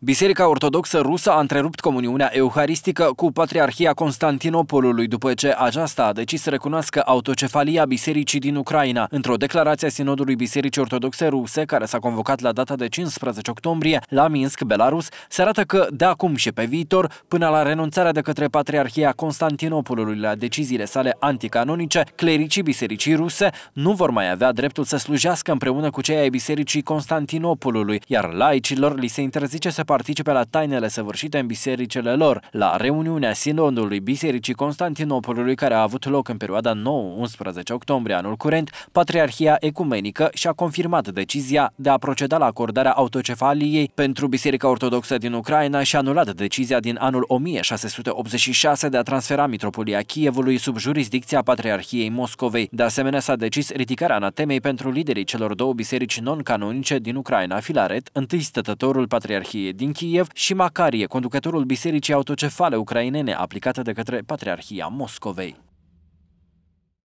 Biserica Ortodoxă Rusă a întrerupt comuniunea euharistică cu Patriarhia Constantinopolului după ce aceasta a decis să recunoască autocefalia bisericii din Ucraina. Într-o declarație a Sinodului Bisericii Ortodoxe Ruse, care s-a convocat la data de 15 octombrie la Minsk, Belarus, se arată că de acum și pe viitor, până la renunțarea de către Patriarhia Constantinopolului la deciziile sale anticanonice, clericii bisericii ruse nu vor mai avea dreptul să slujească împreună cu cei ai bisericii Constantinopolului, iar laicilor li se interzice să participe la tainele săvârșite în bisericele lor, la reuniunea Sinodului Bisericii Constantinopolului care a avut loc în perioada 9-11 octombrie anul curent, Patriarhia Ecumenică și-a confirmat decizia de a proceda la acordarea autocefaliei pentru Biserica Ortodoxă din Ucraina și a anulat decizia din anul 1686 de a transfera Mitropolia Chievului sub jurisdicția Patriarhiei Moscovei. De asemenea, s-a decis ridicarea anatemei pentru liderii celor două biserici non-canonice din Ucraina, Filaret, întâi stătătorul Patriarhiei din Kiev și Macarie, conducătorul Bisericii Autocefale Ucrainene aplicată de către Patriarhia Moscovei.